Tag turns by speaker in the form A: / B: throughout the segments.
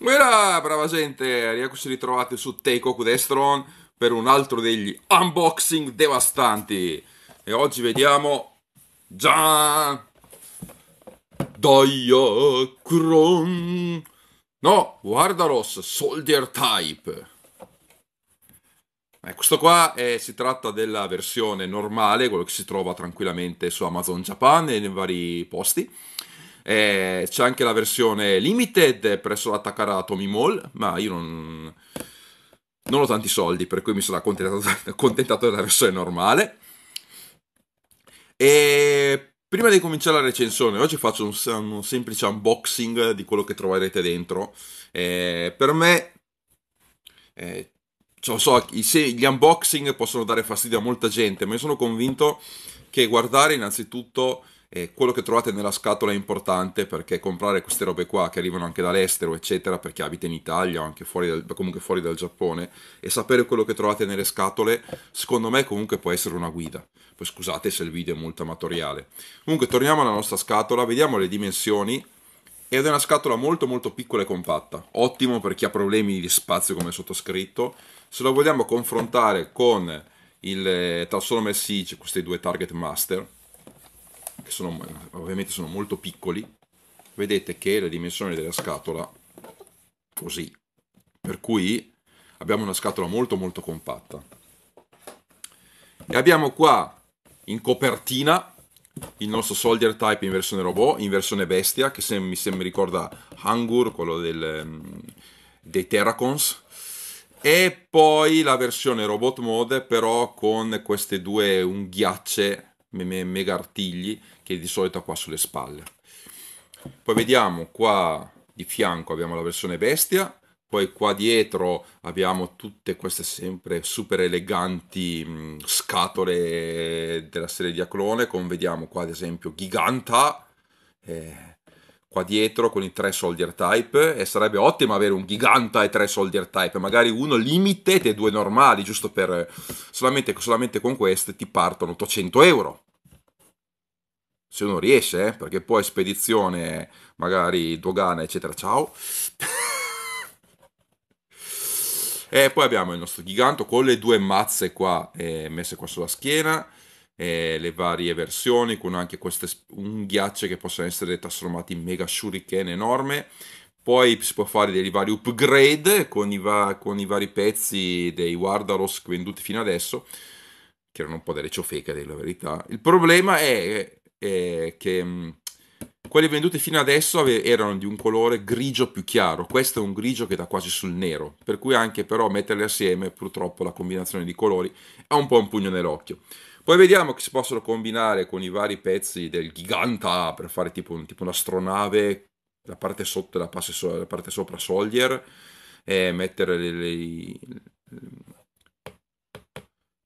A: Buona, brava gente, rieccoci ritrovati su Takeoku Destron per un altro degli unboxing devastanti. E oggi vediamo... Già! Diacron! No, guardalos, Soldier Type. Eh, questo qua è, si tratta della versione normale, quello che si trova tranquillamente su Amazon Japan e nei vari posti eh, c'è anche la versione limited presso la Takara Tommy Mall, ma io non, non ho tanti soldi, per cui mi sono accontentato, della versione normale. E prima di cominciare la recensione, oggi faccio un, un semplice unboxing di quello che troverete dentro. Eh, per me, eh, so, gli unboxing possono dare fastidio a molta gente, ma io sono convinto che guardare innanzitutto e quello che trovate nella scatola è importante perché comprare queste robe qua che arrivano anche dall'estero, eccetera, perché abita in Italia o anche fuori dal, comunque fuori dal Giappone, e sapere quello che trovate nelle scatole, secondo me comunque può essere una guida. Poi scusate se il video è molto amatoriale. Comunque torniamo alla nostra scatola, vediamo le dimensioni. Ed è una scatola molto molto piccola e compatta, ottimo per chi ha problemi di spazio come sottoscritto. Se lo vogliamo confrontare con il eh, Tassonomer Siege, questi due target master, che sono, ovviamente sono molto piccoli, vedete che la dimensione della scatola così, per cui abbiamo una scatola molto molto compatta. E abbiamo qua in copertina il nostro Soldier Type in versione robot, in versione bestia, che se, mi, se mi ricorda Hangur, quello del, mm, dei Terracons, e poi la versione robot mode però con queste due unghiacce mega artigli che di solito ha qua sulle spalle. Poi vediamo qua di fianco abbiamo la versione bestia, poi qua dietro abbiamo tutte queste sempre super eleganti scatole della serie Diaclone, con vediamo qua ad esempio Giganta, eh, qua dietro con i tre soldier type e sarebbe ottimo avere un giganta e tre soldier type, magari uno limited e due normali, giusto per... solamente, solamente con queste ti partono 800 euro. Se uno riesce, eh, perché poi spedizione, magari dogana, eccetera, ciao. e poi abbiamo il nostro giganto con le due mazze qua eh, messe qua sulla schiena eh, le varie versioni, con anche queste unghiacce che possono essere trasformate in mega shuriken enorme. Poi si può fare dei vari upgrade con i, va- con i vari pezzi dei Wardaros venduti fino adesso, che erano un po' delle ciofeche, della verità. Il problema è, è che mm, quelli venduti fino adesso ave- erano di un colore grigio più chiaro, questo è un grigio che dà quasi sul nero, per cui anche però metterli assieme, purtroppo la combinazione di colori è un po' un pugno nell'occhio. Poi vediamo che si possono combinare con i vari pezzi del Giganta per fare tipo, un, tipo un'astronave, la parte sotto e la, so, la, parte sopra Soldier, e mettere le, le, le,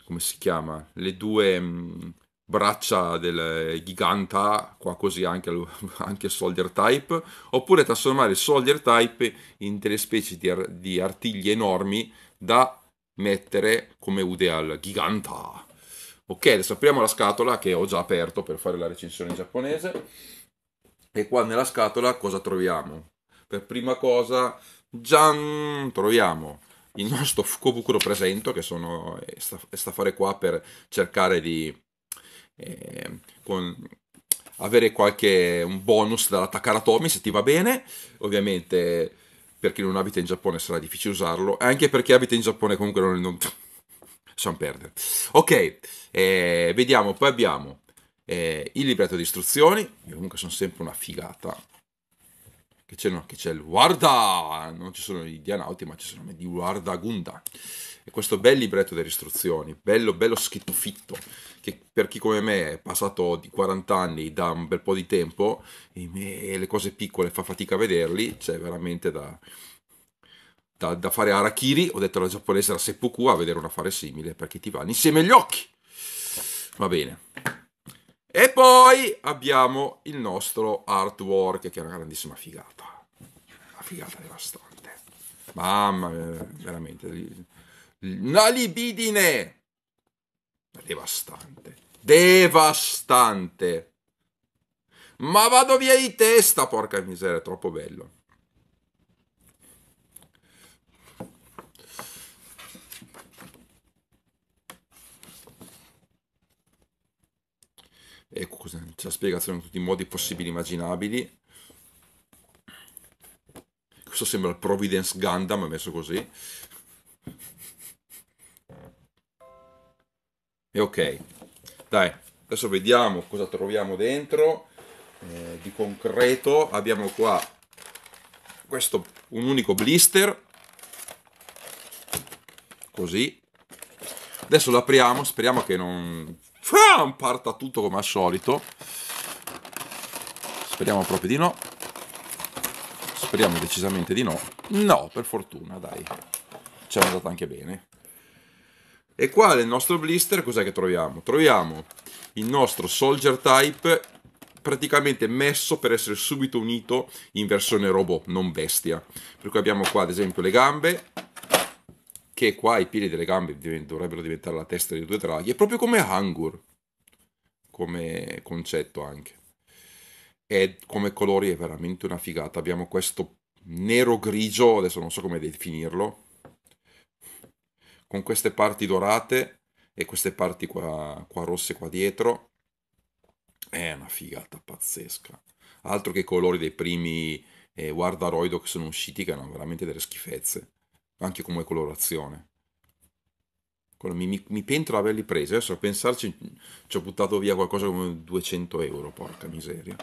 A: come si chiama? Le due mh, mm, braccia del Giganta, qua così anche, anche Soldier Type, oppure trasformare il Soldier Type in delle specie di, ar- di artigli enormi da mettere come Udeal Giganta Ok, adesso apriamo la scatola che ho già aperto per fare la recensione in giapponese. E qua nella scatola cosa troviamo? Per prima cosa, gian, troviamo il nostro Fukobukuro Presento, che sono, eh, sta, a fare qua per cercare di eh, con, avere qualche un bonus dalla Takaratomi se ti va bene. Ovviamente per chi non abita in Giappone sarà difficile usarlo, anche per chi abita in Giappone comunque non, non Lasciamo perdere. Ok, eh, vediamo, poi abbiamo eh, il libretto di istruzioni, che comunque sono sempre una figata. Che c'è, no, che c'è il Warda, non ci sono gli dianauti, ma ci sono di Warda Gunda. E questo bel libretto delle istruzioni, bello, bello scritto fitto, che per chi come me è passato di 40 anni da un bel po' di tempo e, me, e le cose piccole fa fatica a vederli, c'è veramente da, da, da fare Arakiri, ho detto alla giapponese la seppuku a vedere un affare simile perché ti vanno insieme agli occhi. Va bene. E poi abbiamo il nostro artwork che è una grandissima figata. Una figata devastante. Mamma mia, veramente. Una libidine! Devastante. Devastante. Ma vado via di testa, porca miseria, è troppo bello. e c'è la spiegazione in tutti i modi possibili e immaginabili. Questo sembra il Providence Gundam messo così. E ok, dai, adesso vediamo cosa troviamo dentro eh, di concreto. Abbiamo qua questo, un unico blister, così. Adesso lo apriamo, speriamo che non Fram! Parta tutto come al solito. Speriamo proprio di no. Speriamo decisamente di no. No, per fortuna, dai. Ci è andata anche bene. E qua nel nostro blister cos'è che troviamo? Troviamo il nostro Soldier Type praticamente messo per essere subito unito in versione robot, non bestia. Per cui abbiamo qua ad esempio le gambe, che qua i piedi delle gambe dovrebbero diventare la testa dei due draghi, è proprio come Hangur, come concetto anche. E come colori è veramente una figata. Abbiamo questo nero grigio, adesso non so come definirlo, con queste parti dorate e queste parti qua, qua rosse qua dietro. È una figata pazzesca. Altro che i colori dei primi eh, Guardaroido che sono usciti, che erano veramente delle schifezze anche come colorazione. Mi, mi, mi, pentro di averli presi. Adesso a pensarci ci ho buttato via qualcosa come 200 euro. Porca miseria.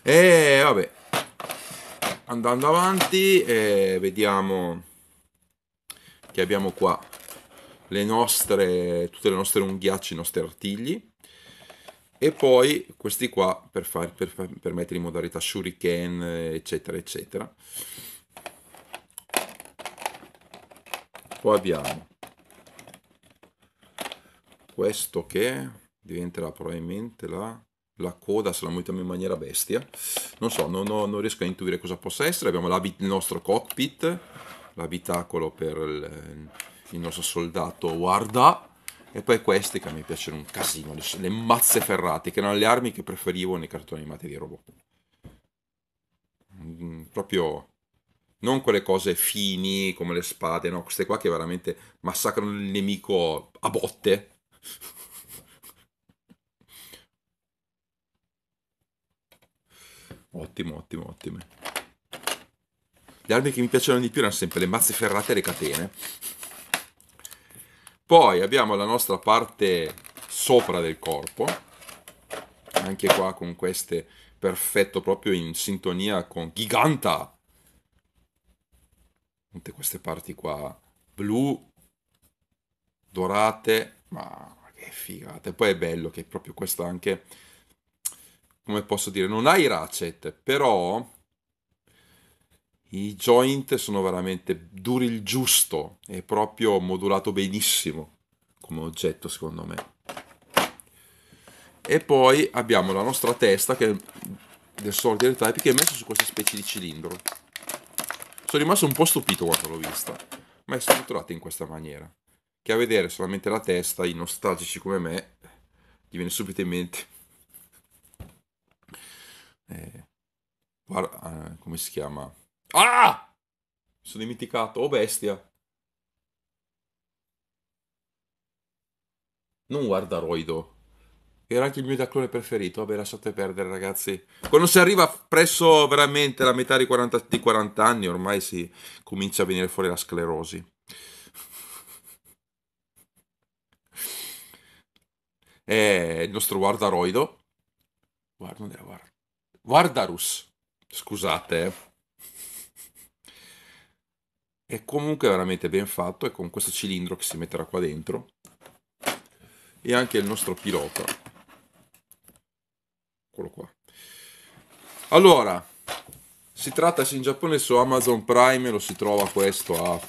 A: E vabbè, andando avanti, eh, vediamo che abbiamo qua le nostre, tutte le nostre unghiacce, i nostri artigli. E poi questi qua per, far, per, per mettere in modalità shuriken, eccetera, eccetera. Poi abbiamo questo che diventerà probabilmente la, la coda se la mettiamo in maniera bestia. Non so, non, ho, non riesco a intuire cosa possa essere. Abbiamo il nostro cockpit, l'abitacolo per il, il nostro soldato guarda E poi queste che a me piacciono un casino, le, le, mazze ferrate, che erano le armi che preferivo nei cartoni animati di robot. Mm, proprio non quelle cose fini come le spade, no, queste qua che veramente massacrano il nemico a botte. ottimo, ottimo, ottimo. Le armi che mi piacevano di più erano sempre le mazze ferrate e le catene. Poi abbiamo la nostra parte sopra del corpo, anche qua con queste perfetto proprio in sintonia con Giganta tutte queste parti qua blu, dorate, ma che figata. E poi è bello che proprio questo anche, come posso dire, non ha i ratchet, però i joint sono veramente duri il giusto, è proprio modulato benissimo come oggetto secondo me. E poi abbiamo la nostra testa che del solito del type che è messo su questa specie di cilindro sono rimasto un po' stupito quando l'ho vista, ma è strutturata in questa maniera, che a vedere solamente la testa, i nostalgici come me, gli viene subito in mente... Eh, guarda, eh, come si chiama? Ah! Mi sono dimenticato, oh bestia! Non guarda Roido. Era anche il mio taclone preferito. Vabbè, lasciate perdere, ragazzi. Quando si arriva presso veramente la metà di 40, di 40 anni, ormai si comincia a venire fuori la sclerosi. È eh, il nostro guardaroido. Guarda, non era guarda. Guardarus. Scusate, eh. È comunque veramente ben fatto e con questo cilindro che si metterà qua dentro e anche il nostro pilota Eccolo qua. Allora, si tratta se in Giappone su Amazon Prime lo si trova questo a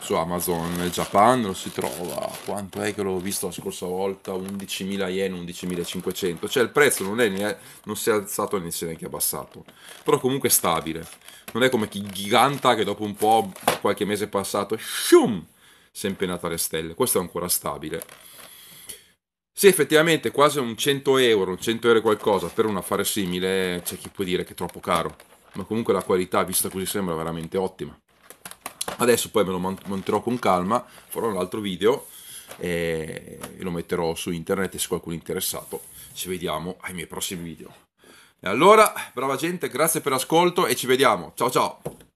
A: su Amazon Japan lo si trova quanto è che l'ho visto la scorsa volta 11.000 yen 11.500 cioè il prezzo non, è, non si è alzato né si è neanche abbassato però comunque è stabile non è come chi giganta che dopo un po' qualche mese passato shum, si è impennato alle stelle questo è ancora stabile sì, effettivamente, quasi un 100 euro, un 100 euro qualcosa per un affare simile, c'è chi può dire che è troppo caro, ma comunque la qualità vista così sembra veramente ottima. Adesso poi me lo monterò con calma, farò un altro video e lo metterò su internet se qualcuno è interessato ci vediamo ai miei prossimi video. E allora, brava gente, grazie per l'ascolto e ci vediamo. Ciao ciao!